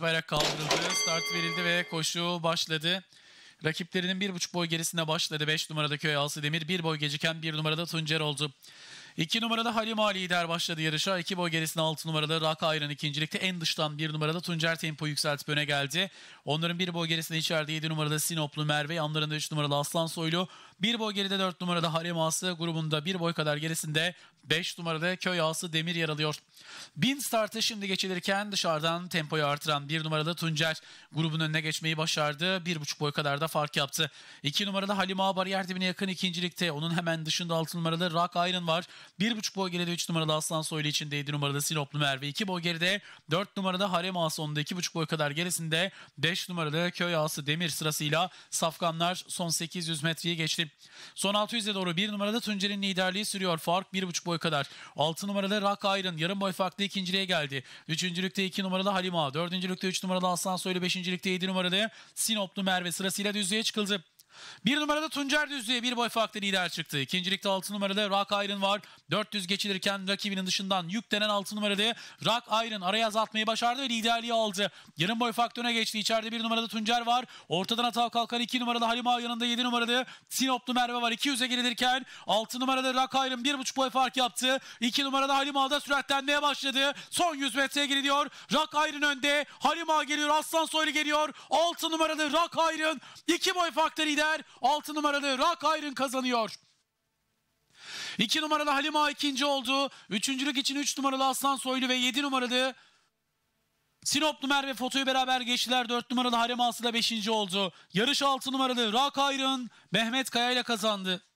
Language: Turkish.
Bayrak kaldırıldı, start verildi ve koşu başladı. Rakiplerinin bir buçuk boy gerisinde başladı. 5 numarada Köy Alsı Demir, bir boy geciken bir numarada Tuncer oldu. 2 numarada Halim Ali lider başladı yarışa. 2 boy gerisinde 6 numarada Rak Ayran ikincilikte. En dıştan 1 numarada Tuncer tempo yükseltip öne geldi. Onların 1 boy gerisinde içeride 7 numarada Sinoplu Merve. Yanlarında 3 numaralı Aslan Soylu. Bir boy geride 4 numarada Harem Ağası grubunda bir boy kadar gerisinde 5 numarada Köy Ağası Demir yer alıyor. Bin startı şimdi geçilirken dışarıdan tempoyu artıran 1 numarada Tuncer grubun önüne geçmeyi başardı. 1,5 boy kadar da fark yaptı. 2 numarada Halim Ağa bariyer dibine yakın ikincilikte. Onun hemen dışında 6 numaralı Rock Iron var. 1,5 boy geride 3 numaralı Aslan Soylu için 7 numarada Sinoplu Merve. 2 boy geride 4 numarada Harem Ağası onda 2,5 boy kadar gerisinde 5 numaralı Köy Ağası Demir sırasıyla Safkanlar son 800 metreyi geçti. Son 600'e doğru bir numarada Tuncer'in liderliği sürüyor. Fark bir buçuk boy kadar. Altı numarada Rock Iron yarım boy farklı ikinciliğe geldi. Üçüncülükte iki numaralı Halima, dördüncülükte üç numaralı Aslan Soylu, beşincilikte yedi numaralı Sinoplu Merve sırasıyla düzlüğe çıkıldı. Bir numarada Tuncer Düz bir boy farklı lider çıktı. İkincilikte 6 numarada Rock Iron var. 400 geçilirken rakibinin dışından yüklenen 6 numarada Rock Iron araya azaltmayı başardı ve liderliği aldı. Yarım boy farklı öne geçti. İçeride bir numarada Tuncer var. Ortadan atav kalkan 2 numarada Halim Ağa yanında 7 numarada Sinoplu Merve var. 200'e gelirken 6 numarada Rock Iron 1.5 boy fark yaptı. 2 numarada Halim Ağa'da süratlenmeye başladı. Son 100 metreye giriliyor. Rock Iron önde. Halim Ağa geliyor. Aslan Soylu geliyor. 6 numarada Rock Iron 2 boy farklı lider yer 6 numaralı Rock Iron kazanıyor. 2 numaralı Halima ikinci oldu. Üçüncülük için 3 üç numaralı Aslan Soylu ve 7 numaralı Sinoplu Merve Foto'yu beraber geçtiler. 4 numaralı Harem Aslı da 5. oldu. Yarış 6 numaralı Rock Iron Mehmet Kaya ile kazandı.